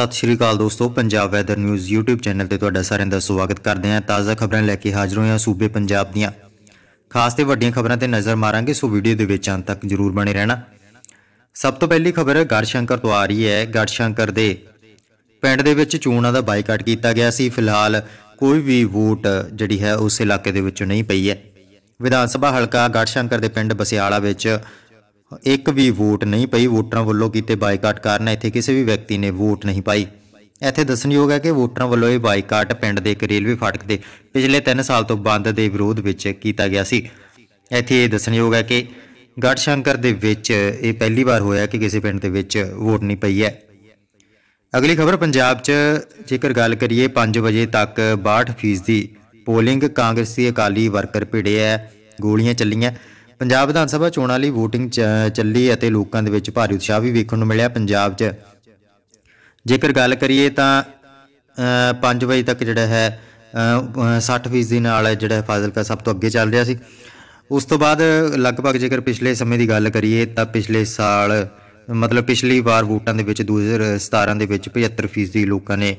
ਸਤਿ ਸ਼੍ਰੀ ਅਕਾਲ ਦੋਸਤੋ Punjab weather news YouTube channel ਤੇ ਤੁਹਾਡਾ ਸਾਰਿਆਂ ਦਾ ਸਵਾਗਤ ਕਰਦੇ ਹਾਂ ਤਾਜ਼ਾ ਖਬਰਾਂ ਲੈ ਕੇ ਹਾਜ਼ਰ ਹੋਇਆ ਸੂਬੇ ਪੰਜਾਬ ਦੀਆਂ ਖਾਸ ਤੇ ਵੱਡੀਆਂ ਖਬਰਾਂ ਤੇ ਨਜ਼ਰ ਮਾਰਾਂਗੇ ਸੋ ਵੀਡੀਓ ਦੇ ਵਿੱਚ ਅੰਤ ਤੱਕ ਜਰੂਰ ਬਣੇ ਰਹਿਣਾ ਸਭ ਤੋਂ ਪਹਿਲੀ ਖਬਰ ਗੜਸ਼ੰਕਰ ਤੋਂ ਆ ਰਹੀ ਹੈ ਗੜਸ਼ੰਕਰ ਦੇ ਪਿੰਡ ਦੇ ਵਿੱਚ ਚੋਣਾਂ ਦਾ ਬਾਈਕਾਟ ਕੀਤਾ ਗਿਆ ਸੀ ਫਿਲਹਾਲ ਕੋਈ ਵੀ ਵੋਟ ਜਿਹੜੀ ਹੈ ਉਸ ਇਲਾਕੇ ਦੇ ਵਿੱਚ ਨਹੀਂ ਪਈ ਹੈ ਵਿਧਾਨ ਸਭਾ ਹਲਕਾ ਗੜਸ਼ੰਕਰ ਦੇ ਪਿੰਡ ਬਸਿਆਲਾ ਵਿੱਚ ਇੱਕ ਵੀ ਵੋਟ ਨਹੀਂ ਪਈ ਵੋਟਰਾਂ ਵੱਲੋਂ ਕੀਤੇ ਬਾਈਕਾਟ ਕਾਰਨ ਇੱਥੇ ਕਿਸੇ ਵੀ ਵਿਅਕਤੀ ਨੇ ਵੋਟ ਨਹੀਂ ਪਾਈ ਇੱਥੇ ਦੱਸਣਯੋਗ ਹੈ ਕਿ ਵੋਟਰਾਂ ਵੱਲੋਂ ਇਹ ਬਾਈਕਾਟ ਪਿੰਡ ਦੇ ਇੱਕ ਰੇਲਵੇ ਫਾਟਕ ਦੇ ਪਿਛਲੇ 3 ਸਾਲ ਤੋਂ ਬੰਦ ਦੇ ਵਿਰੋਧ ਵਿੱਚ ਕੀਤਾ ਗਿਆ ਸੀ ਇੱਥੇ ਇਹ ਦੱਸਣਯੋਗ ਹੈ ਕਿ ਗੜਸ਼ੰਕਰ ਦੇ ਵਿੱਚ ਇਹ ਪਹਿਲੀ ਵਾਰ ਹੋਇਆ ਕਿ ਕਿਸੇ ਪਿੰਡ ਦੇ ਵਿੱਚ ਵੋਟ ਨਹੀਂ ਪਈ ਹੈ ਅਗਲੀ ਖਬਰ ਪੰਜਾਬ 'ਚ ਜੇਕਰ ਗੱਲ ਕਰੀਏ 5 ਵਜੇ ਤੱਕ 62% ਦੀ ਪੋਲਿੰਗ ਕਾਂਗਰਸੀ ਅਕਾਲੀ ਵਰਕਰ ਭਿੜਿਆ ਗੋਲੀਆਂ ਚੱਲੀਆਂ ਪੰਜਾਬ ਵਿਧਾਨ ਸਭਾ ਚੋਣਾਂ ਲਈ VOTING ਚੱਲੀ ਅਤੇ ਲੋਕਾਂ ਦੇ ਵਿੱਚ ਭਾਰੀ ਉਤਸ਼ਾਹ ਵੀ ਵੇਖਣ ਨੂੰ ਮਿਲਿਆ ਪੰਜਾਬ 'ਚ ਜੇਕਰ ਗੱਲ ਕਰੀਏ ਤਾਂ 5 ਵਜੇ ਤੱਕ ਜਿਹੜਾ ਹੈ 60% ਦੇ ਨਾਲ ਜਿਹੜਾ ਫਾਜ਼ਿਲਕਾ ਸਭ ਤੋਂ ਅੱਗੇ ਚੱਲ ਰਿਹਾ ਸੀ ਉਸ ਤੋਂ ਬਾਅਦ ਲਗਭਗ ਜੇਕਰ ਪਿਛਲੇ ਸਮੇਂ ਦੀ ਗੱਲ ਕਰੀਏ ਤਾਂ ਪਿਛਲੇ ਸਾਲ ਮਤਲਬ ਪਿਛਲੀ ਵਾਰ ਵੋਟਾਂ ਦੇ ਵਿੱਚ 2017 ਦੇ ਵਿੱਚ 75% ਦੀ ਲੋਕਾਂ ਨੇ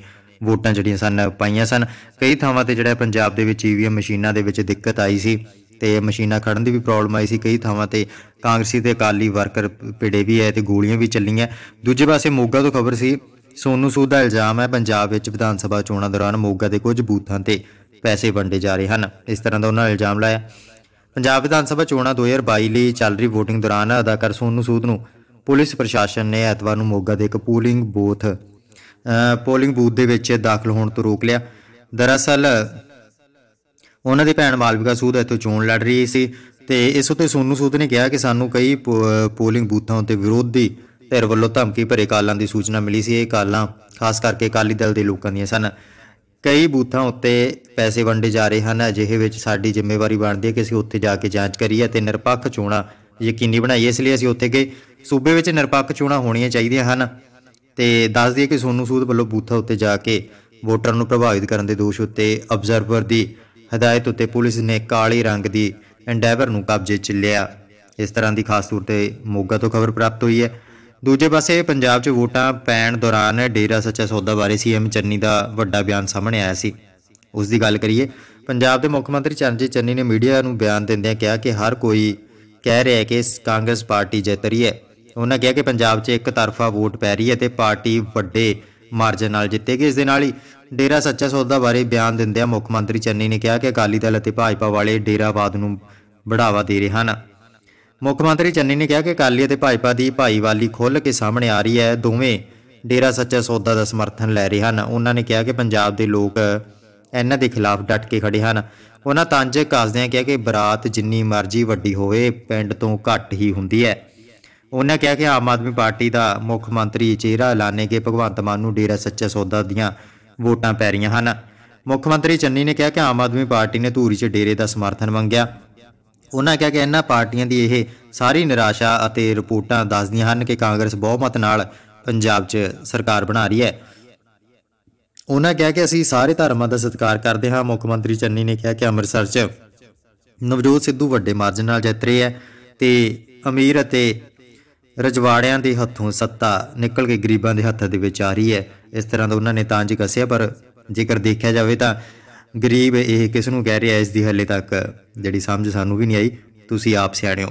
ਵੋਟਾਂ ਜਿਹੜੀਆਂ ਸਨ ਪਾਈਆਂ ਸਨ ਕਈ ਥਾਵਾਂ ਤੇ ਜਿਹੜਾ ਪੰਜਾਬ ਦੇ ਵਿੱਚ ਈਵੀਐਮ ਮਸ਼ੀਨਾਂ ਦੇ ਵਿੱਚ ਦਿੱਕਤ ਆਈ ਸੀ ਤੇ ਮਸ਼ੀਨਾਂ ਖੜਨ ਦੀ ਵੀ ਪ੍ਰੋਬਲਮ ਆਈ ਸੀ ਕਈ ਥਾਵਾਂ ਤੇ ਕਾਂਗਰਸੀ ਤੇ ਅਕਾਲੀ ਵਰਕਰ ਪਿੜੇ ਵੀ ਐ ਤੇ ਗੋਲੀਆਂ ਵੀ ਚੱਲੀਆਂ ਦੂਜੇ ਪਾਸੇ ਮੋਗਾ ਤੋਂ ਖਬਰ ਸੀ ਸੋਨੂ ਸੂਦ ਦਾ ਇਲਜ਼ਾਮ ਹੈ ਪੰਜਾਬ ਵਿੱਚ ਵਿਧਾਨ ਸਭਾ ਚੋਣਾਂ ਦੌਰਾਨ ਮੋਗਾ ਦੇ ਕੁਝ ਬੂਥਾਂ ਤੇ ਪੈਸੇ ਵੰਡੇ ਜਾ ਰਹੇ ਹਨ ਇਸ ਤਰ੍ਹਾਂ ਦਾ ਉਹਨਾਂ ਨੇ ਇਲਜ਼ਾਮ ਲਾਇਆ ਪੰਜਾਬ ਵਿਧਾਨ ਸਭਾ ਚੋਣਾਂ 2022 ਲਈ ਚੱਲ ਰਹੀ VOTING ਦੌਰਾਨ ਅਦਾਕਾਰ ਸੋਨੂ ਸੂਦ ਨੂੰ ਪੁਲਿਸ ਪ੍ਰਸ਼ਾਸਨ ਨੇ ਐਤਵਾਰ ਨੂੰ ਮੋਗਾ ਦੇ ਇੱਕ ਪੋਲਿੰਗ ਬੂਥ ਪੋਲਿੰਗ ਬੂਥ ਦੇ ਵਿੱਚ ਦਾਖਲ ਹੋਣ ਤੋਂ ਰੋਕ ਲਿਆ ਦਰਅਸਲ ਉਹਨਾਂ ਦੀ ਭੈਣ ਮਾਲਵਿਕਾ ਸੂਦ ਇੱਥੇ ਚੋਣ ਲੜ ਰਹੀ ਸੀ ਤੇ ਇਸ ਉੱਤੇ ਸੋਨੂ ਸੂਦ ਨੇ ਕਿਹਾ ਕਿ ਸਾਨੂੰ ਕਈ ਪੋਲਿੰਗ ਬੂਥਾਂ ਉੱਤੇ ਵਿਰੋਧੀ ਧਿਰ ਵੱਲੋਂ ਧਮਕੀ ਭਰੇ ਕਾਲਾਂ ਦੀ ਸੂਚਨਾ ਮਿਲੀ ਸੀ ਇਹ ਕਾਲਾਂ ਖਾਸ ਕਰਕੇ ਅਕਾਲੀ ਦਲ ਦੇ ਲੋਕਾਂ ਦੀਆਂ ਸਨ ਕਈ ਬੂਥਾਂ ਉੱਤੇ ਪੈਸੇ ਵੰਡੇ ਜਾ ਰਹੇ ਹਨ ਅਜਿਹੇ ਵਿੱਚ ਸਾਡੀ ਜ਼ਿੰਮੇਵਾਰੀ ਬਣਦੀ ਹੈ ਕਿ ਅਸੀਂ ਉੱਥੇ ਜਾ ਕੇ ਜਾਂਚ ਕਰੀਏ ਤੇ ਨਿਰਪੱਖ ਚੋਣਾਂ ਯਕੀਨੀ ਬਣਾਈਏ ਇਸ ਲਈ ਅਸੀਂ ਉੱਥੇ ਗਏ ਸੂਬੇ ਵਿੱਚ ਨਿਰਪੱਖ ਚੋਣਾਂ ਹੋਣੀਆਂ ਚਾਹੀਦੀਆਂ ਹਨ ਤੇ ਦੱਸ ਦਈਏ ਕਿ ਸੋਨੂ ਸੂਦ ਵੱਲੋਂ ਬੂਥਾਂ ਉੱਤੇ ਜਾ ਕੇ ਵੋਟਰਾਂ ਨੂੰ ਪ੍ਰਭਾਵਿਤ ਕਰਨ ਦੇ ਦੋਸ਼ ਉੱਤੇ ਅਬਜ਼ਰਵਰ ਦੀ ਹਦਾਇਤ ਉਤੇ ਪੁਲਿਸ ਨੇ ਕਾਲੇ ਰੰਗ ਦੀ ਐਂਡੈਵਰ ਨੂੰ ਕਬਜ਼ੇ 'ਚ ਲਿਆ ਇਸ ਤਰ੍ਹਾਂ ਦੀ ਖਾਸ ਤੌਰ ਤੇ ਮੋਗਾ ਤੋਂ ਖਬਰ ਪ੍ਰਾਪਤ ਹੋਈ ਹੈ ਦੂਜੇ ਪਾਸੇ ਪੰਜਾਬ 'ਚ ਵੋਟਾਂ ਪੈਣ ਦੌਰਾਨ ਡੇਰਾ ਸੱਚਾ ਸੌਦਾ ਬਾਰੇ ਸੀਐਮ ਚੰਨੀ ਦਾ ਵੱਡਾ ਬਿਆਨ ਸਾਹਮਣੇ ਆਇਆ ਸੀ ਉਸ ਦੀ ਗੱਲ ਕਰੀਏ ਪੰਜਾਬ ਦੇ ਮੁੱਖ ਮੰਤਰੀ ਚਰਨਜੀਤ ਚੰਨੀ ਨੇ ਮੀਡੀਆ ਨੂੰ ਬਿਆਨ ਦਿੰਦਿਆਂ ਕਿਹਾ ਕਿ ਹਰ ਕੋਈ ਕਹਿ ਰਿਹਾ ਹੈ ਕਿ ਕਾਂਗਰਸ ਪਾਰਟੀ ਜਿੱਤ ਰਹੀ ਹੈ ਉਹਨਾਂ ਕਿਹਾ ਕਿ ਪੰਜਾਬ 'ਚ ਇੱਕ ਤਰਫਾ ਵੋਟ ਪੈ ਰਹੀ ਹੈ ਤੇ ਪਾਰਟੀ ਵੱਡੇ ਮਾਰਜਨ ਨਾਲ ਜਿੱਤੇਗੀ ਇਸ ਦੇ ਨਾਲ ਹੀ ਡੇਰਾ ਸੱਚਾ ਸੌਦਾ ਬਾਰੇ ਬਿਆਨ ਦਿੰਦਿਆਂ ਮੁੱਖ ਮੰਤਰੀ ਚੰਨੀ ਨੇ ਕਿਹਾ ਕਿ ਅਕਾਲੀ ਦਲ ਅਤੇ ਭਾਜਪਾ ਵਾਲੇ ਡੇਰਾਵਾਦ ਨੂੰ ਵਧਾਵਾ ਦੇ ਰਹੇ ਹਨ ਮੁੱਖ ਮੰਤਰੀ ਚੰਨੀ ਨੇ ਕਿਹਾ ਕਿ ਅਕਾਲੀ ਅਤੇ ਭਾਜਪਾ ਦੀ ਭਾਈਵਾਲੀ ਖੁੱਲ ਕੇ ਸਾਹਮਣੇ ਆ ਰਹੀ ਹੈ ਦੋਵੇਂ ਡੇਰਾ ਸੱਚਾ ਸੌਦਾ ਦਾ ਸਮਰਥਨ ਲੈ ਰਹੇ ਹਨ ਉਹਨਾਂ ਨੇ ਕਿਹਾ ਕਿ ਪੰਜਾਬ ਦੇ ਲੋਕ ਇਹਨਾਂ ਦੇ ਖਿਲਾਫ ਡਟ ਕੇ ਖੜੇ ਹਨ ਉਹਨਾਂ ਤਾਂਜੇ ਕਾਸਦਿਆਂ ਕਿਹਾ ਕਿ ਬਰਾਤ ਜਿੰਨੀ ਮਰਜ਼ੀ ਵੱਡੀ ਹੋਵੇ ਪਿੰਡ ਤੋਂ ਘੱਟ ਹੀ ਹੁੰਦੀ ਹੈ ਉਹਨਾਂ ਕਿਹਾ ਕਿ ਆਮ ਆਦਮੀ ਪਾਰਟੀ ਦਾ ਮੁੱਖ ਮੰਤਰੀ ਚਿਹਰਾ ਐਲਾਨੇ ਕੇ ਭਗਵੰਤ ਮਾਨ ਨੂੰ ਡੇਰਾ ਸੱਚਾ ਸੌਦਾ ਦੀਆਂ ਵੋਟਾਂ ਪੈ ਰਹੀਆਂ ਹਨ ਮੁੱਖ ਮੰਤਰੀ ਚੰਨੀ ਨੇ ਕਿਹਾ ਕਿ ਆਮ ਆਦਮੀ ਪਾਰਟੀ ਨੇ ਧੂਰੀ 'ਚ ਡੇਰੇ ਦਾ ਸਮਰਥਨ ਮੰਗਿਆ ਉਹਨਾਂ ਕਿਹਾ ਕਿ ਇਹਨਾਂ ਪਾਰਟੀਆਂ ਦੀ ਇਹ ਸਾਰੀ ਨਿਰਾਸ਼ਾ ਅਤੇ ਰਿਪੋਰਟਾਂ ਦੱਸਦੀਆਂ ਹਨ ਕਿ ਕਾਂਗਰਸ ਬਹੁਮਤ ਨਾਲ ਪੰਜਾਬ 'ਚ ਸਰਕਾਰ ਬਣਾ ਰਹੀ ਹੈ ਉਹਨਾਂ ਕਿਹਾ ਕਿ ਅਸੀਂ ਸਾਰੇ ਧਰਮਾਂ ਦਾ ਸਤਿਕਾਰ ਕਰਦੇ ਹਾਂ ਮੁੱਖ ਮੰਤਰੀ ਚੰਨੀ ਨੇ ਕਿਹਾ ਕਿ ਅੰਮ੍ਰਿਤਸਰ 'ਚ ਨਵਜੋਤ ਸਿੱਧੂ ਵੱਡੇ ਮਾਰਜਨ ਨਾਲ ਜਿੱਤ ਰਹੇ ਹੈ ਤੇ ਅਮੀਰ ਅਤੇ ਰਜਵਾੜਿਆਂ ਦੇ ਹੱਥੋਂ ਸੱਤਾ ਨਿਕਲ ਕੇ ਗਰੀਬਾਂ ਦੇ ਹੱਥਾਂ ਦੇ ਵਿੱਚ ਆ ਰਹੀ ਹੈ ਇਸ ਤਰ੍ਹਾਂ ਦਾ ਉਹਨਾਂ ਨੇ ਤਾਂ ਜੀ ਕਸਿਆ ਪਰ ਜੇਕਰ ਦੇਖਿਆ ਜਾਵੇ ਤਾਂ ਗਰੀਬ ਇਹ ਕਿਸ ਨੂੰ ਕਹਿ ਰਿਹਾ ਇਸ ਦੀ ਹੱਲੇ ਤੱਕ ਜਿਹੜੀ ਸਮਝ ਸਾਨੂੰ ਵੀ ਨਹੀਂ ਆਈ ਤੁਸੀਂ ਆਪ ਸਿਆਣੇ ਹੋ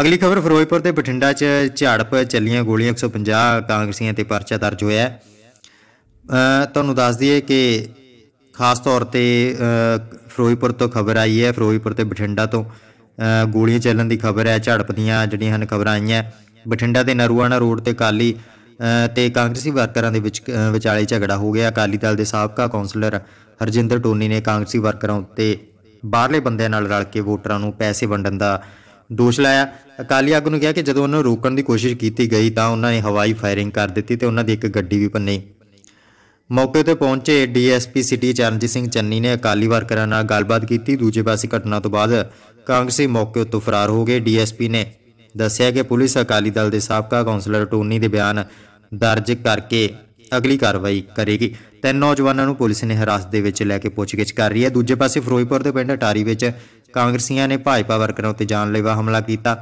ਅਗਲੀ ਖਬਰ ਫਿਰੋਜ਼ਪੁਰ ਦੇ ਬਠਿੰਡਾ 'ਚ ਝਾੜਪ ਚੱਲੀਆਂ ਗੋਲੀਆਂ 150 ਕਾਂਗਰਸੀਆਂ ਤੇ ਪਰਚਾ ਦਰਜ ਹੋਇਆ ਤੁਹਾਨੂੰ ਦੱਸ ਦਈਏ ਕਿ ਖਾਸ ਤੌਰ ਤੇ ਫਿਰੋਜ਼ਪੁਰ ਤੋਂ ਖਬਰ ਆਈ ਹੈ ਫਿਰੋਜ਼ਪੁਰ ਤੇ ਬਠਿੰਡਾ ਤੋਂ ਗੋਲੀਆਂ ਚੱਲਣ ਦੀ ਖਬਰ ਹੈ ਝਾੜਪ ਦੀਆਂ ਜਿਹੜੀਆਂ ਹਨ ਖਬਰਾਂ ਆਈਆਂ ਬਠਿੰਡਾ ਦੇ ਨਰੂਆਣਾ ਰੋਡ ਤੇ ਕਾਲੀ ਤੇ ਕਾਂਗਰਸੀ ਵਰਕਰਾਂ ਦੇ ਵਿੱਚ ਵਿਚਾਲੇ ਝਗੜਾ ਹੋ ਗਿਆ ਅਕਾਲੀ ਦਲ ਦੇ ਸਾਬਕਾ ਕੌਂਸਲਰ ਹਰਜਿੰਦਰ ਟੋਨੀ ਨੇ ਕਾਂਗਰਸੀ ਵਰਕਰਾਂ ਉੱਤੇ ਬਾਹਰਲੇ ਬੰਦਿਆਂ ਨਾਲ ਰਲ ਕੇ ਵੋਟਰਾਂ ਨੂੰ ਪੈਸੇ ਵੰਡਣ ਦਾ ਦੋਸ਼ ਲਾਇਆ ਅਕਾਲੀ ਆਗੂ ਨੂੰ ਕਿਹਾ ਕਿ ਜਦੋਂ ਉਹਨਾਂ ਨੂੰ ਰੋਕਣ ਦੀ ਕੋਸ਼ਿਸ਼ ਕੀਤੀ ਗਈ ਤਾਂ ਉਹਨਾਂ ਨੇ ਹਵਾਈ ਫਾਇਰਿੰਗ ਕਰ ਦਿੱਤੀ ਤੇ ਉਹਨਾਂ ਦੀ ਇੱਕ ਗੱਡੀ ਵੀ ਪੰਨੀ ਮੌਕੇ ਤੇ ਪਹੁੰਚੇ ਡੀਐਸਪੀ ਸਿਟੀ ਚਰਨਜੀਤ ਸਿੰਘ ਚੰਨੀ ਨੇ ਅਕਾਲੀ ਵਰਕਰਾਂ ਨਾਲ ਗੱਲਬਾਤ ਕੀਤੀ ਦੂਜੇ ਪਾਸੇ ਘਟਨਾ ਤੋਂ ਬਾਅਦ ਕਾਂਗਰਸੀ ਮੌਕੇ ਤੋਂ ਫਰਾਰ ਹੋ ਗਏ ਡੀਐਸਪੀ ਨੇ ਦੱਸਿਆ ਕਿ ਪੁਲਿਸ ਅਕਾਲੀ ਦਲ ਦੇ ਸਾਬਕਾ ਕਾਉਂਸਲਰ ਟੋਨੀ ਦੇ ਬਿਆਨ ਦਰਜ ਕਰਕੇ ਅਗਲੀ ਕਾਰਵਾਈ ਕਰੇਗੀ ਤਿੰਨ ਨੌਜਵਾਨਾਂ ਨੂੰ ਪੁਲਿਸ ਨੇ ਹਰਾਸਤ ਦੇ ਵਿੱਚ ਲੈ ਕੇ ਪੁੱਛਗਿੱਛ ਕਰ ਰਹੀ ਹੈ ਦੂਜੇ ਪਾਸੇ ਫਿਰੋਜ਼ਪੁਰ ਦੇ ਪਿੰਡ ਟਾਰੀ ਵਿੱਚ ਕਾਂਗਰਸੀਆਂ ਨੇ ਭਾਜਪਾ ਵਰਕਰਾਂ ਉੱਤੇ ਜਾਨਲੇਵਾ ਹਮਲਾ ਕੀਤਾ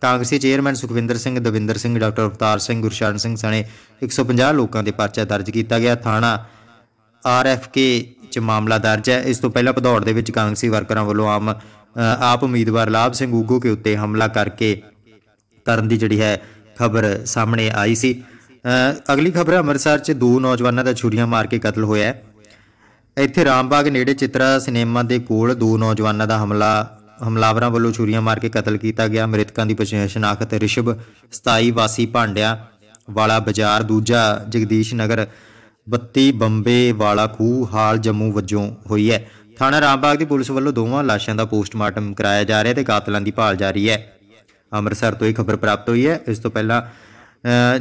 ਕਾਂਗਰਸੀ ਚੇਅਰਮੈਨ ਸੁਖਵਿੰਦਰ ਸਿੰਘ ਦਵਿੰਦਰ ਸਿੰਘ ਡਾਕਟਰ ਅਵਤਾਰ ਸਿੰਘ ਗੁਰਸ਼ਰਨ ਸਿੰਘ ਸਣੇ 150 ਲੋਕਾਂ ਦੇ ਪਰਚਾ ਦਰਜ ਕੀਤਾ ਗਿਆ ਥਾਣਾ ਆਰਐਫਕੇ ਚ ਮਾਮਲਾ ਦਰਜ ਹੈ ਇਸ ਤੋਂ ਪਹਿਲਾਂ ਪਧੌੜ ਦੇ ਵਿੱਚ ਕਾਂਗਰਸੀ ਵਰਕਰਾਂ ਵੱਲੋਂ ਆਮ ਆਪ ਉਮੀਦਵਾਰ ਲਾਭ ਸਿੰਘ ਉਗੋ ਕੇ ਉੱਤੇ ਹਮਲਾ ਕਰਕੇ ਕਰਨ ਦੀ ਜਿਹੜੀ ਹੈ ਖਬਰ ਸਾਹਮਣੇ ਆਈ ਸੀ ਅਗਲੀ ਖਬਰ ਹੈ ਅੰਮ੍ਰਿਤਸਰ 'ਚ ਦੋ ਨੌਜਵਾਨਾਂ ਦਾ ਛੁਰੀਆਂ ਮਾਰ ਕੇ ਕਤਲ ਹੋਇਆ ਹੈ ਇੱਥੇ ਰਾਮਬਾਗ ਨੇੜੇ ਚਿਤਰਾ ਸਿਨੇਮਾ ਦੇ ਕੋਲ ਦੋ ਨੌਜਵਾਨਾਂ ਦਾ ਹਮਲਾ ਹਮਲਾਵਰਾਂ ਵੱਲੋਂ ਛੁਰੀਆਂ ਮਾਰ ਕੇ ਕਤਲ ਕੀਤਾ ਗਿਆ ਮ੍ਰਿਤਕਾਂ ਦੀ ਪਛਾਣ ਸ਼ਨਾਖਤ ਰਿਸ਼ਭ 27 ਵਾਸੀ ਭਾਂਡਿਆ ਵਾਲਾ ਬਾਜ਼ਾਰ ਦੂਜਾ ਜਗਦੀਸ਼ ਨਗਰ 32 ਬੰਬੇ ਵਾਲਾ ਖੂ ਹਾਲ ਜੰਮੂ ਵੱਜੋਂ ਹੋਈ ਹੈ ਥਾਣਾ ਰਾਮਬਾਗ ਦੀ ਪੁਲਿਸ ਵੱਲੋਂ ਦੋਵਾਂ ਲਾਸ਼ਾਂ ਦਾ ਪੋਸਟਮਾਰਟਮ ਕਰਾਇਆ ਜਾ ਰਿਹਾ ਤੇ ਕਾਤਲਾਂ ਦੀ ਭਾਲ ਜਾਰੀ ਹੈ ਅੰਮ੍ਰਿਤਸਰ ਤੋਂ ਇਹ ਖਬਰ ਪ੍ਰਾਪਤ ਹੋਈ ਹੈ ਇਸ ਤੋਂ ਪਹਿਲਾਂ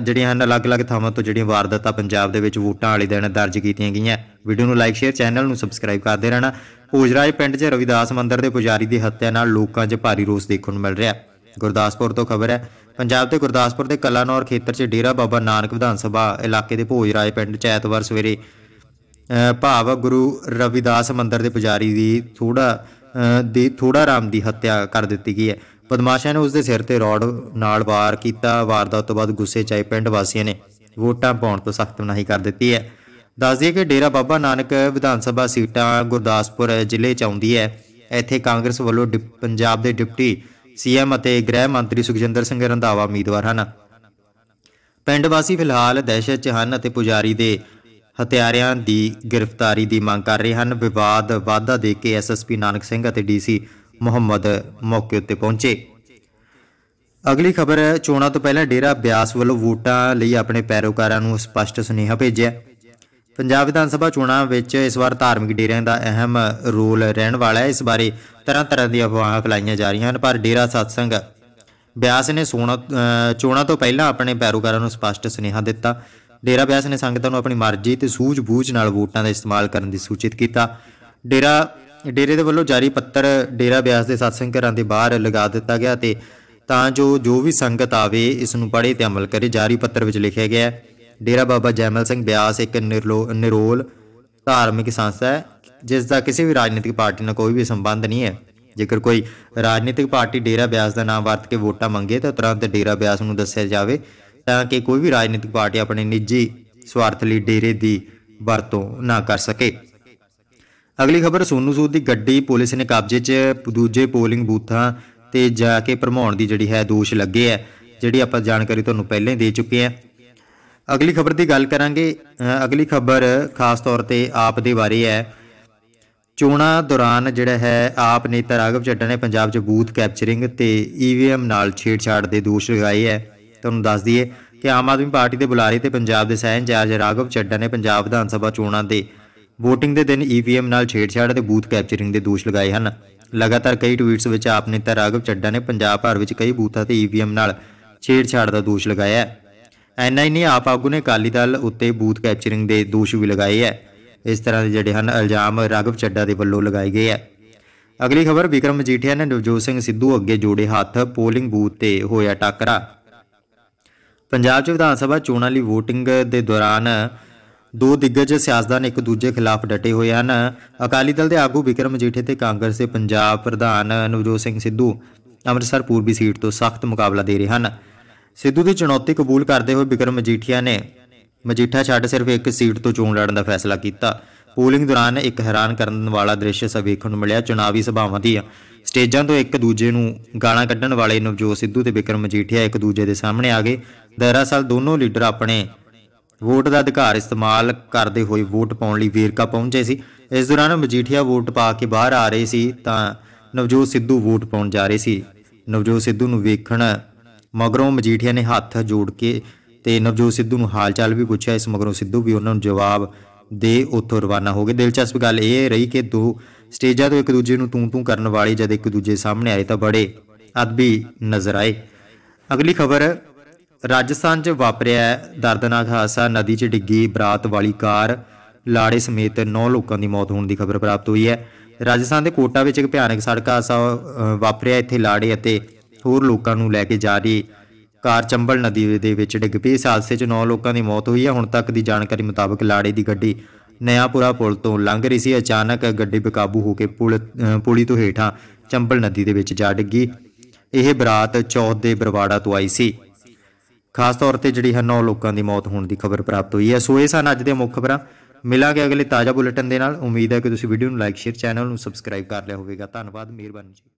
ਜਿਹੜੀਆਂ ਹਨ ਅਲੱਗ-ਅਲੱਗ ਥਾਵਾਂ ਤੋਂ ਜਿਹੜੀਆਂ ਵਾਰਦਾਤਾਂ ਪੰਜਾਬ ਦੇ ਵਿੱਚ ਵੋਟਾਂ ਵਾਲੇ ਦਿਨ ਦਰਜ ਕੀਤੀਆਂ ਗਈਆਂ ਵੀਡੀਓ ਨੂੰ ਲਾਈਕ ਸ਼ੇਅਰ ਚੈਨਲ ਨੂੰ ਸਬਸਕ੍ਰਾਈਬ ਕਰਦੇ ਰਹਿਣਾ ਭੋਜਰਾਜ ਪਿੰਡ 'ਚ ਰਵਿਦਾਸ ਮੰਦਿਰ ਦੇ ਪੁਜਾਰੀ ਦੀ ਹੱਤਿਆ ਨਾਲ ਲੋਕਾਂ 'ਚ ਭਾਰੀ ਰੋਸ ਦੇਖਣ ਨੂੰ ਮਿਲ ਰਿਹਾ ਗੁਰਦਾਸਪੁਰ ਤੋਂ ਖਬਰ ਹੈ ਪੰਜਾਬ ਦੇ ਗੁਰਦਾਸਪੁਰ ਦੇ ਕਲਾਨੌਰ ਖੇਤਰ 'ਚ ਡੇਰਾ ਬਾਬਾ ਨਾਨਕ ਵਿਧਾਨ ਸਭਾ ਇਲਾਕੇ ਦੇ ਭੋਜਰਾਜ ਪਿੰਡ 'ਚ ਐਤਵਾਰ ਸਵੇਰੇ ਭਾਵ ਗੁਰੂ ਰਵਿਦਾਸ ਮੰਦਿਰ ਦੇ ਪੁਜਾਰੀ ਦੀ ਥੋੜਾ ਦੇ ਥੋੜਾ ਰਾਮ ਦੀ ਹੱਤਿਆ ਕਰ ਦਿੱਤੀ ਗਈ ਹੈ ਬਦਮਾਸ਼ਾਂ ਨੇ ਉਸ ਦੇ ਸਿਰ ਤੇ ਰੌਡ ਨਾਲ ਵਾਰ ਕੀਤਾ ਵਾਰਦਾਤ ਤੋਂ ਬਾਅਦ ਗੁੱਸੇ 'ਚ ਆਏ ਪਿੰਡ ਵਾਸੀਆਂ ਨੇ ਵੋਟਾਂ ਪਾਉਣ ਤੋਂ ਸਖਤ ਮਨਾਹੀ ਕਰ ਦਿੱਤੀ ਹੈ ਦੱਸ ਦਈਏ ਕਿ ਡੇਰਾ ਬਾਬਾ ਨਾਨਕ ਵਿਧਾਨ ਸਭਾ ਸੀਟਾਂ ਗੁਰਦਾਸਪੁਰ ਜ਼ਿਲ੍ਹੇ 'ਚ ਆਉਂਦੀ ਹੈ ਇੱਥੇ ਕਾਂਗਰਸ ਵੱਲੋਂ ਪੰਜਾਬ ਦੇ ਡਿਪਟੀ ਸੀਐਮ ਅਤੇ ਗ੍ਰਹਿ ਮੰਤਰੀ ਸੁਖਜਿੰਦਰ ਸਿੰਘ ਰੰਧਾਵਾ ਉਮੀਦਵਾਰ ਹਨ ਪਿੰਡ ਵਾਸੀ ਫਿਲਹਾਲ ਦਹਿਸ਼ਤ 'ਚ ਹਨ ਅਤੇ ਪੁਜਾਰੀ ਦੇ ਹਥਿਆਰਿਆਂ ਦੀ ਗ੍ਰਿਫਤਾਰੀ ਦੀ ਮੰਗ ਕਰ ਰਹੇ ਹਨ ਵਿਵਾਦ ਵਾਧਾ ਦੇ ਕੇ ਐਸਐਸਪੀ ਨਾਨਕ ਸਿੰਘ ਅਤੇ ਡੀਸੀ ਮੁਹੰਮਦ ਮੌਕੇ ਉੱਤੇ ਪਹੁੰਚੇ ਅਗਲੀ ਖਬਰ ਹੈ ਚੋਣਾਂ ਤੋਂ ਪਹਿਲਾਂ ਡੇਰਾ ਬਿਆਸ ਵੱਲੋਂ ਵੋਟਾਂ ਲਈ ਆਪਣੇ ਪੈਰੋਕਾਰਾਂ ਨੂੰ ਸਪਸ਼ਟ ਸੁਨੇਹਾ ਭੇਜਿਆ ਪੰਜਾਬ ਵਿਧਾਨ ਸਭਾ ਚੋਣਾਂ ਵਿੱਚ ਇਸ ਵਾਰ ਧਾਰਮਿਕ ਡੇਰਿਆਂ ਦਾ ਅਹਿਮ ਰੋਲ ਰਹਿਣ ਵਾਲਾ ਹੈ ਇਸ ਬਾਰੇ ਤਰ੍ਹਾਂ ਤਰ੍ਹਾਂ ਦੀਆਂ ਅਫਵਾਹਾਂ ਫੈਲਾਈਆਂ ਜਾ ਰਹੀਆਂ ਹਨ ਪਰ ਡੇਰਾ ਸਤਸੰਗ ਬਿਆਸ ਨੇ ਸੋਣਾ ਚੋਣਾਂ ਤੋਂ ਪਹਿਲਾਂ ਆਪਣੇ ਪੈਰੋਕਾਰਾਂ ਨੂੰ ਸਪਸ਼ਟ ਸੁਨੇਹਾ ਦਿੱਤਾ ਡੇਰਾ ਬਿਆਸ ਨੇ ਸੰਗਤਾਂ ਨੂੰ ਆਪਣੀ ਮਰਜ਼ੀ ਤੇ ਸੂਝ-ਬੂਝ ਨਾਲ ਵੋਟਾਂ ਦਾ ਇਸਤੇਮਾਲ ਕਰਨ ਦੀ ਸੂਚਿਤ ਕੀਤਾ ਡੇਰਾ ਡੇਰੇ ਦੇ ਵੱਲੋਂ ਜਾਰੀ ਪੱਤਰ ਡੇਰਾ ਬਿਆਸ ਦੇ satsang ਘਰਾਂ ਦੇ ਬਾਹਰ ਲਗਾ ਦਿੱਤਾ ਗਿਆ ਤੇ ਤਾਂ ਜੋ ਜੋ ਵੀ ਸੰਗਤ ਆਵੇ ਇਸ ਨੂੰ ਪੜ੍ਹੇ ਤੇ ਅਮਲ ਕਰੇ ਜਾਰੀ ਪੱਤਰ ਵਿੱਚ ਲਿਖਿਆ ਗਿਆ ਡੇਰਾ ਬਾਬਾ ਜੈਮਲ ਸਿੰਘ ਬਿਆਸ ਇੱਕ ਨਿਰੋਲ ਧਾਰਮਿਕ ਸੰਸਥਾ ਹੈ ਜਿਸ ਦਾ ਕਿਸੇ ਵੀ ਰਾਜਨੀਤਿਕ ਪਾਰਟੀ ਨਾਲ ਕੋਈ ਵੀ ਸੰਬੰਧ ਨਹੀਂ ਹੈ ਜੇਕਰ ਕੋਈ ਰਾਜਨੀਤਿਕ ਪਾਰਟੀ ਡੇਰਾ ਬਿਆਸ ਦਾ ਨਾਮ ਵਰਤ ਕੇ ਵੋਟਾਂ ਮੰਗੇ ਤਾਂ ਤੁਰੰਤ ਡੇਰਾ ਬਿਆਸ ਨੂੰ ਦੱਸਿਆ ਜਾਵੇ ਤਾਂ ਕਿ ਕੋਈ ਵੀ ਰਾਜਨੀਤਿਕ ਪਾਰਟੀ ਆਪਣੇ ਨਿੱਜੀ ਸਵਾਰਥ ਲਈ ਡੇਰੇ ਦੀ ਵਰਤੋਂ ਨਾ ਕਰ ਸਕੇ ਅਗਲੀ ਖਬਰ ਸੋਨੂ ਸੂਦ ਦੀ ਗੱਡੀ ਪੁਲਿਸ ਨੇ ਕਬਜ਼ੇ 'ਚ ਦੂਜੇ ਪੋਲਿੰਗ ਬੂਥਾਂ ਤੇ ਜਾ ਕੇ ਭਰਮਾਉਣ ਦੀ ਜਿਹੜੀ ਹੈ ਦੋਸ਼ ਲੱਗੇ ਆ ਜਿਹੜੀ ਆਪਾਂ ਜਾਣਕਾਰੀ ਤੁਹਾਨੂੰ ਪਹਿਲਾਂ ਹੀ ਦੇ ਚੁੱਕੇ ਆ ਅਗਲੀ ਖਬਰ ਦੀ ਗੱਲ ਕਰਾਂਗੇ ਅਗਲੀ ਖਬਰ ਖਾਸ ਤੌਰ ਤੇ ਆਪ ਦੇ ਬਾਰੇ ਹੈ ਚੋਣਾਂ ਦੌਰਾਨ ਜਿਹੜਾ ਹੈ ਆਪ ਨੇ ਤਰਾਗਵ ਚੱਡਾ ਨੇ ਪੰਜਾਬ 'ਚ ਬੂਥ ਕੈਪਚਰਿੰਗ ਤੇ ਈਵੀਐਮ ਨਾਲ ਛੇੜਛਾੜ ਦੇ ਦੋਸ਼ ਲਗਾਏ ਹੈ ਤੁਹਾਨੂੰ ਦੱਸ ਦਈਏ ਕਿ ਆਮ ਆਦਮੀ ਪਾਰਟੀ ਦੇ ਬੁਲਾਰੇ ਤੇ ਪੰਜਾਬ ਦੇ ਸਹਿ ਇੰਚਾਰਜ ਰਾਗਵ ਚੱਡਾ ਨੇ ਪੰਜਾਬ ਵਿਧਾਨ ਸਭਾ ਚੋਣਾਂ ਦੇ ਵੋਟਿੰਗ ਦੇ ਦਿਨ EVM ਨਾਲ ਛੇੜਛਾੜ ਅਤੇ ਬੂਥ ਕੈਪਚਰਿੰਗ ਦੇ ਦੋਸ਼ ਲਗਾਏ ਹਨ ਲਗਾਤਾਰ ਕਈ ਟਵੀਟਸ ਵਿੱਚ ਆਪ ਨੇਤਾ ਰਾਘਵ ਚੱਡਾ ਨੇ ਪੰਜਾਬ ਭਾਰ ਵਿੱਚ ਕਈ ਬੂਥਾਂ ਤੇ EVM ਨਾਲ ਛੇੜਛਾੜ ਦਾ ਦੋਸ਼ ਲਗਾਇਆ ਹੈ ਐਨਆਈ ਨੇ ਆਪ ਆਗੂ ਨੇ ਅਕਾਲੀ ਦਲ ਉੱਤੇ ਬੂਥ ਕੈਪਚਰਿੰਗ ਦੇ ਦੋਸ਼ ਵੀ ਲਗਾਏ ਹੈ ਇਸ ਤਰ੍ਹਾਂ ਦੇ ਜਿਹੜੇ ਹਨ ਇਲਜ਼ਾਮ ਰਾਘਵ ਚੱਡਾ ਦੇ ਵੱਲੋਂ ਲਗਾਏ ਗਏ ਹੈ ਅਗਲੀ ਖਬਰ ਵਿਕਰਮ ਜੀਠਿਆ ਨੇ ਨਵਜੋਤ ਸਿੰਘ ਸਿੱਧੂ ਅੱਗੇ ਜੋੜੇ ਹੱਥ ਪੋਲਿੰਗ ਬੂਥ ਤੇ ਹੋਇਆ ਟੱਕਰਾ ਪੰਜਾਬ ਚ ਵਿਧਾਨ ਸਭਾ ਚੋਣਾਂ ਲਈ ਵੋਟਿੰਗ ਦੇ ਦੌਰਾਨ ਦੋ ਦਿੱਗਜ ਸਿਆਸਦਾਨ ਇੱਕ ਦੂਜੇ ਖਿਲਾਫ ਡਟੇ ਹੋਏ ਹਨ ਅਕਾਲੀ ਦਲ ਦੇ ਆਗੂ ਵਿਕਰਮ ਮਜੀਠੇ ਤੇ ਕਾਂਗਰਸ ਦੇ ਪੰਜਾਬ ਪ੍ਰਧਾਨ ਨਵਜੋਤ ਸਿੰਘ ਸਿੱਧੂ ਅੰਮ੍ਰਿਤਸਰ ਪੂਰਬੀ ਸੀਟ ਤੋਂ ਸਖਤ ਮੁਕਾਬਲਾ ਦੇ ਰਹੇ ਹਨ ਸਿੱਧੂ ਦੀ ਚੁਣੌਤੀ ਕਬੂਲ ਕਰਦੇ ਹੋਏ ਵਿਕਰਮ ਮਜੀਠੀਆ ਨੇ ਮਜੀਠਾ ਛੱਡ ਸਿਰਫ ਇੱਕ ਸੀਟ ਤੋਂ ਚੋਣ ਲੜਨ ਦਾ ਫੈਸਲਾ ਕੀਤਾ ਪੋਲਿੰਗ ਦੌਰਾਨ ਇੱਕ ਹੈਰਾਨ ਕਰਨ ਵਾਲਾ ਦ੍ਰਿਸ਼ ਸਵੇਖਣ ਨੂੰ ਮਿਲਿਆ ਚੁਣਾਵੀ ਸਭਾਵਾਂ ਦੀਆਂ ਸਟੇਜਾਂ ਤੋਂ ਇੱਕ ਦੂਜੇ ਨੂੰ ਗਾਲਾਂ ਕੱਢਣ ਵਾਲੇ ਨਵਜੋਤ ਸਿੱਧੂ ਤੇ ਵਿਕਰਮ ਮਜੀਠੀਆ ਇੱਕ ਦੂਜੇ ਦੇ ਸਾਹਮਣੇ ਆ ਗਏ ਦਰਅਸਲ ਦੋਨੋਂ ਲੀਡਰ ਆਪਣੇ ਵੋਟ ਦਾ ਅਧਿਕਾਰ ਇਸਤੇਮਾਲ ਕਰਦੇ ਹੋਏ ਵੋਟ ਪਾਉਣ ਲਈ ਵੇਰਕਾ ਪਹੁੰਚੇ ਸੀ ਇਸ ਦੌਰਾਨ ਮਜੀਠੀਆ ਵੋਟ ਪਾ ਕੇ ਬਾਹਰ ਆ ਰਹੇ ਸੀ ਤਾਂ ਨਵਜੋਤ ਸਿੱਧੂ ਵੋਟ ਪਾਉਣ ਜਾ ਰਹੇ ਸੀ ਨਵਜੋਤ ਸਿੱਧੂ ਨੂੰ ਵੇਖਣ ਮਗਰੋਂ ਮਜੀਠੀਆ ਨੇ ਹੱਥ ਜੋੜ ਕੇ ਤੇ ਨਵਜੋਤ ਸਿੱਧੂ ਨੂੰ ਹਾਲਚਾਲ ਵੀ ਪੁੱਛਿਆ ਇਸ ਮਗਰੋਂ ਸਿੱਧੂ ਵੀ ਉਹਨਾਂ ਨੂੰ ਜਵਾਬ ਦੇ ਉੱਥੋਂ ਰਵਾਨਾ ਹੋ ਗਏ ਦਿਲਚਸਪ ਗੱਲ ਇਹ ਰਹੀ ਕਿ ਦੋ ਸਟੇਜਾਂ ਤੋਂ ਇੱਕ ਦੂਜੇ ਨੂੰ ਤੂੰ ਤੂੰ ਕਰਨ ਵਾਲੇ ਜਦ ਇੱਕ ਦੂਜੇ ਸਾਹਮਣੇ ਆਏ ਤਾਂ ਬੜੇ ਅਦਬੀ ਨਜ਼ਰ ਆਏ ਅਗਲੀ ਖਬਰ ਰਾਜਸਥਾਨ 'ਚ ਵਾਪਰਿਆ ਦਰਦਨਾਕ ਹਾਦਸਾ ਨਦੀ 'ਚ ਡਿੱਗੀ ਬਰਾਤ ਵਾਲੀ ਕਾਰ ਲਾੜੇ ਸਮੇਤ 9 ਲੋਕਾਂ ਦੀ ਮੌਤ ਹੋਣ ਦੀ ਖਬਰ ਪ੍ਰਾਪਤ ਹੋਈ ਹੈ ਰਾਜਸਥਾਨ ਦੇ ਕੋਟਾ ਵਿੱਚ ਇੱਕ ਭਿਆਨਕ ਸੜਕ ਹਾਦਸਾ ਵਾਪਰਿਆ ਇੱਥੇ ਲਾੜੇ ਅਤੇ ਹੋਰ ਲੋਕਾਂ ਨੂੰ ਲੈ ਕੇ ਜਾ ਰਹੀ ਕਾਰ ਚੰਬਲ ਨਦੀ ਦੇ ਵਿੱਚ ਡਿੱਗ ਪਈ ਇਸ ਹਾਦਸੇ 'ਚ 9 ਲੋਕਾਂ ਦੀ ਮੌਤ ਹੋਈ ਹੈ ਹੁਣ ਤੱਕ ਦੀ ਜਾਣਕਾਰੀ ਮੁਤਾਬਕ ਲਾੜੇ ਦੀ ਗੱਡੀ ਨਿਆਪੁਰਾ ਪੁਲ ਤੋਂ ਲੰਘ ਰਹੀ ਸੀ ਅਚਾਨਕ ਗੱਡੀ ਬੇਕਾਬੂ ਹੋ ਕੇ ਪੁਲ ਪੁਲੀ ਤੋਂ ਹੇਠਾਂ ਚੰਬਲ ਨਦੀ ਦੇ ਵਿੱਚ ਜਾ ਡਿੱਗੀ ਇਹ ਬਰਾਤ ਚੌਥ ਦੇ ਬਰਵਾੜਾ ਤੋਂ ਆਈ ਸੀ ਖਾਸ ਤੌਰ ਤੇ ਜਿਹੜੀ ਹੈ 9 ਲੋਕਾਂ ਦੀ ਮੌਤ ਹੋਣ ਦੀ ਖਬਰ ਪ੍ਰਾਪਤ ਹੋਈ ਹੈ ਸੋ ਇਹ ਸਨ ਅੱਜ ਦੇ ਮੁੱਖ ਖਬਰਾਂ ਮਿਲਾਂਗੇ ਅਗਲੇ ਤਾਜ਼ਾ ਬੁਲੇਟਿਨ ਦੇ ਨਾਲ ਉਮੀਦ ਹੈ ਕਿ ਤੁਸੀਂ ਵੀਡੀਓ ਨੂੰ ਲਾਈਕ ਸ਼ੇਅਰ ਚੈਨਲ ਨੂੰ ਸਬਸਕ੍ਰਾਈਬ ਕਰ ਲਿਆ ਹੋਵੇਗਾ ਧੰਨਵਾਦ ਮਿਹਰਬਾਨੀ ਜੀ